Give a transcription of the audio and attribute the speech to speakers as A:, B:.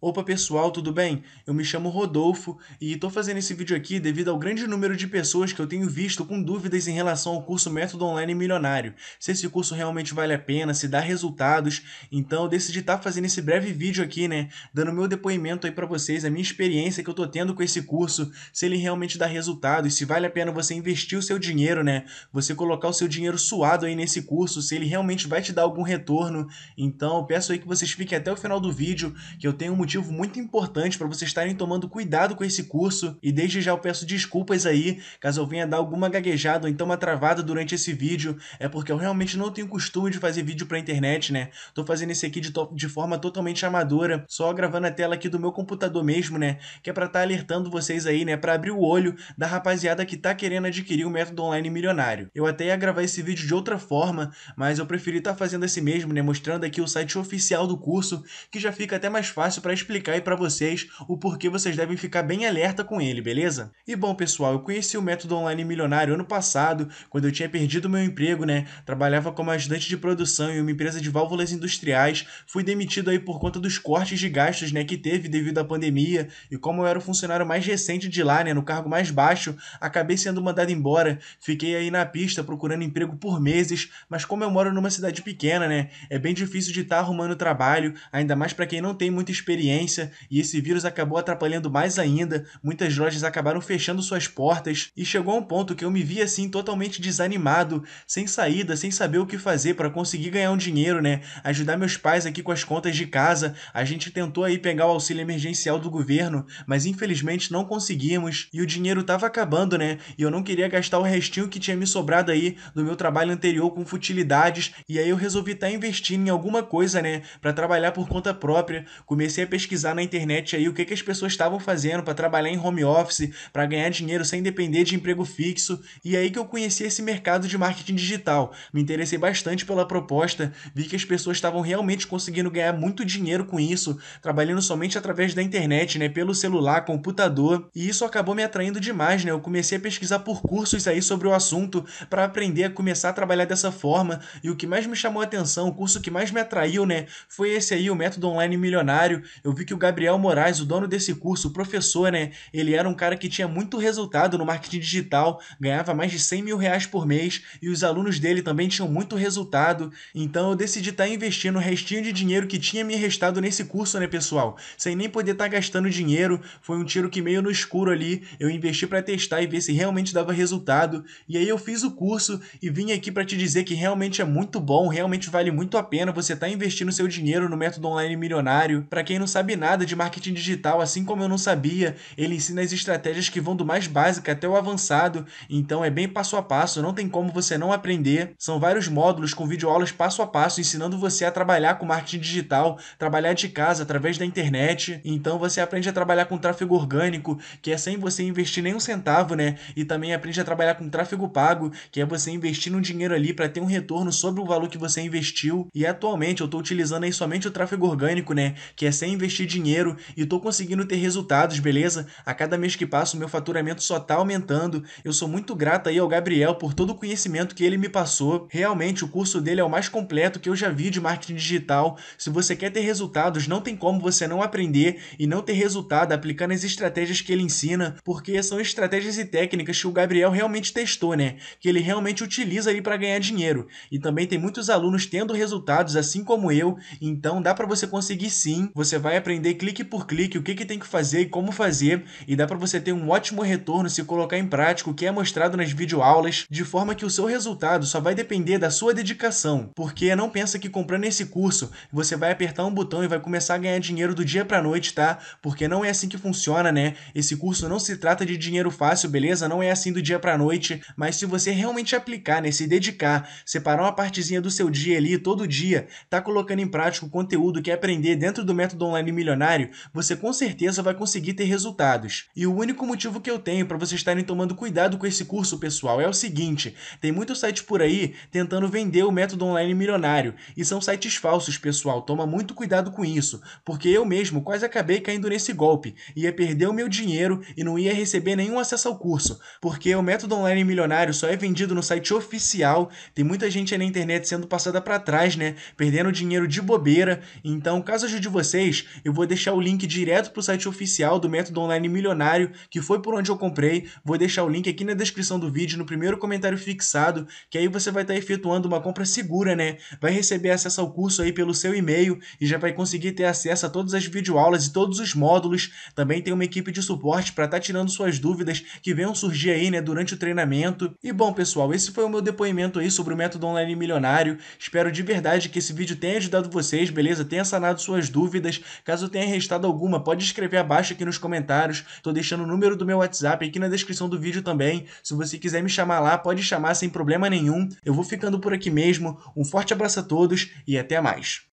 A: Opa pessoal, tudo bem? Eu me chamo Rodolfo e estou fazendo esse vídeo aqui devido ao grande número de pessoas que eu tenho visto com dúvidas em relação ao curso Método Online Milionário, se esse curso realmente vale a pena, se dá resultados, então eu decidi estar tá fazendo esse breve vídeo aqui, né, dando meu depoimento aí para vocês, a minha experiência que eu estou tendo com esse curso, se ele realmente dá resultados, se vale a pena você investir o seu dinheiro, né, você colocar o seu dinheiro suado aí nesse curso, se ele realmente vai te dar algum retorno, então eu peço aí que vocês fiquem até o final do vídeo, que eu tenho um motivo muito importante para vocês estarem tomando cuidado com esse curso e desde já eu peço desculpas aí caso eu venha dar alguma gaguejada ou então uma travada durante esse vídeo, é porque eu realmente não tenho costume de fazer vídeo para internet, né? Tô fazendo esse aqui de, de forma totalmente amadora, só gravando a tela aqui do meu computador mesmo, né? Que é para estar tá alertando vocês aí, né, para abrir o olho da rapaziada que tá querendo adquirir o método online milionário. Eu até ia gravar esse vídeo de outra forma, mas eu preferi estar tá fazendo esse assim mesmo, né, mostrando aqui o site oficial do curso, que já fica até mais fácil para explicar aí para vocês o porquê vocês devem ficar bem alerta com ele, beleza? E bom, pessoal, eu conheci o método online milionário ano passado, quando eu tinha perdido meu emprego, né? Trabalhava como ajudante de produção em uma empresa de válvulas industriais, fui demitido aí por conta dos cortes de gastos, né, que teve devido à pandemia, e como eu era o funcionário mais recente de lá, né, no cargo mais baixo, acabei sendo mandado embora. Fiquei aí na pista procurando emprego por meses, mas como eu moro numa cidade pequena, né, é bem difícil de estar tá arrumando trabalho, ainda mais para quem não tem muita experiência experiência e esse vírus acabou atrapalhando mais ainda. Muitas lojas acabaram fechando suas portas e chegou a um ponto que eu me vi assim totalmente desanimado, sem saída, sem saber o que fazer para conseguir ganhar um dinheiro, né? Ajudar meus pais aqui com as contas de casa. A gente tentou aí pegar o auxílio emergencial do governo, mas infelizmente não conseguimos e o dinheiro tava acabando, né? E eu não queria gastar o restinho que tinha me sobrado aí do meu trabalho anterior com futilidades e aí eu resolvi estar tá investindo em alguma coisa, né, para trabalhar por conta própria. Comecei a pesquisar na internet aí o que, que as pessoas estavam fazendo para trabalhar em home office, para ganhar dinheiro sem depender de emprego fixo. E aí que eu conheci esse mercado de marketing digital. Me interessei bastante pela proposta, vi que as pessoas estavam realmente conseguindo ganhar muito dinheiro com isso, trabalhando somente através da internet, né, pelo celular, computador. E isso acabou me atraindo demais, né? Eu comecei a pesquisar por cursos aí sobre o assunto para aprender a começar a trabalhar dessa forma. E o que mais me chamou a atenção, o curso que mais me atraiu, né, foi esse aí, o método online milionário. Eu eu vi que o Gabriel Moraes, o dono desse curso, o professor, né? Ele era um cara que tinha muito resultado no marketing digital, ganhava mais de 100 mil reais por mês e os alunos dele também tinham muito resultado. Então eu decidi estar tá investindo o restinho de dinheiro que tinha me restado nesse curso, né, pessoal? Sem nem poder estar tá gastando dinheiro. Foi um tiro que meio no escuro ali. Eu investi para testar e ver se realmente dava resultado. E aí eu fiz o curso e vim aqui para te dizer que realmente é muito bom, realmente vale muito a pena você estar tá investindo seu dinheiro no método online milionário. Para quem não sabe, sabe nada de marketing digital, assim como eu não sabia. Ele ensina as estratégias que vão do mais básico até o avançado, então é bem passo a passo, não tem como você não aprender. São vários módulos com videoaulas passo a passo ensinando você a trabalhar com marketing digital, trabalhar de casa através da internet. Então você aprende a trabalhar com tráfego orgânico, que é sem você investir nem um centavo, né? E também aprende a trabalhar com tráfego pago, que é você investir um dinheiro ali para ter um retorno sobre o valor que você investiu. E atualmente eu estou utilizando aí somente o tráfego orgânico, né? Que é sem investir investir dinheiro e estou conseguindo ter resultados, beleza? A cada mês que passa, o meu faturamento só está aumentando. Eu sou muito grato aí ao Gabriel por todo o conhecimento que ele me passou. Realmente, o curso dele é o mais completo que eu já vi de marketing digital. Se você quer ter resultados, não tem como você não aprender e não ter resultado aplicando as estratégias que ele ensina, porque são estratégias e técnicas que o Gabriel realmente testou, né? Que ele realmente utiliza ali para ganhar dinheiro. E também tem muitos alunos tendo resultados assim como eu, então dá para você conseguir sim. Você vai vai aprender clique por clique o que, que tem que fazer e como fazer, e dá para você ter um ótimo retorno se colocar em prática o que é mostrado nas videoaulas, de forma que o seu resultado só vai depender da sua dedicação, porque não pensa que comprando esse curso você vai apertar um botão e vai começar a ganhar dinheiro do dia para noite, tá? Porque não é assim que funciona, né? Esse curso não se trata de dinheiro fácil, beleza? Não é assim do dia para noite, mas se você realmente aplicar, né, se dedicar, separar uma partezinha do seu dia ali todo dia, tá colocando em prática o conteúdo que aprender dentro do método online online milionário, você com certeza vai conseguir ter resultados. E o único motivo que eu tenho para vocês estarem tomando cuidado com esse curso, pessoal, é o seguinte: tem muitos sites por aí tentando vender o método online milionário, e são sites falsos, pessoal. Toma muito cuidado com isso, porque eu mesmo quase acabei caindo nesse golpe, ia perder o meu dinheiro e não ia receber nenhum acesso ao curso, porque o método online milionário só é vendido no site oficial. Tem muita gente aí na internet sendo passada para trás, né? Perdendo dinheiro de bobeira. Então, caso ajude vocês, eu vou deixar o link direto para o site oficial do Método Online Milionário, que foi por onde eu comprei. Vou deixar o link aqui na descrição do vídeo, no primeiro comentário fixado, que aí você vai estar tá efetuando uma compra segura, né? Vai receber acesso ao curso aí pelo seu e-mail e já vai conseguir ter acesso a todas as videoaulas e todos os módulos. Também tem uma equipe de suporte para estar tá tirando suas dúvidas que venham surgir aí, né, durante o treinamento. E bom, pessoal, esse foi o meu depoimento aí sobre o Método Online Milionário. Espero de verdade que esse vídeo tenha ajudado vocês, beleza? Tenha sanado suas dúvidas. Caso tenha restado alguma, pode escrever abaixo aqui nos comentários. Tô deixando o número do meu WhatsApp aqui na descrição do vídeo também. Se você quiser me chamar lá, pode chamar sem problema nenhum. Eu vou ficando por aqui mesmo. Um forte abraço a todos e até mais.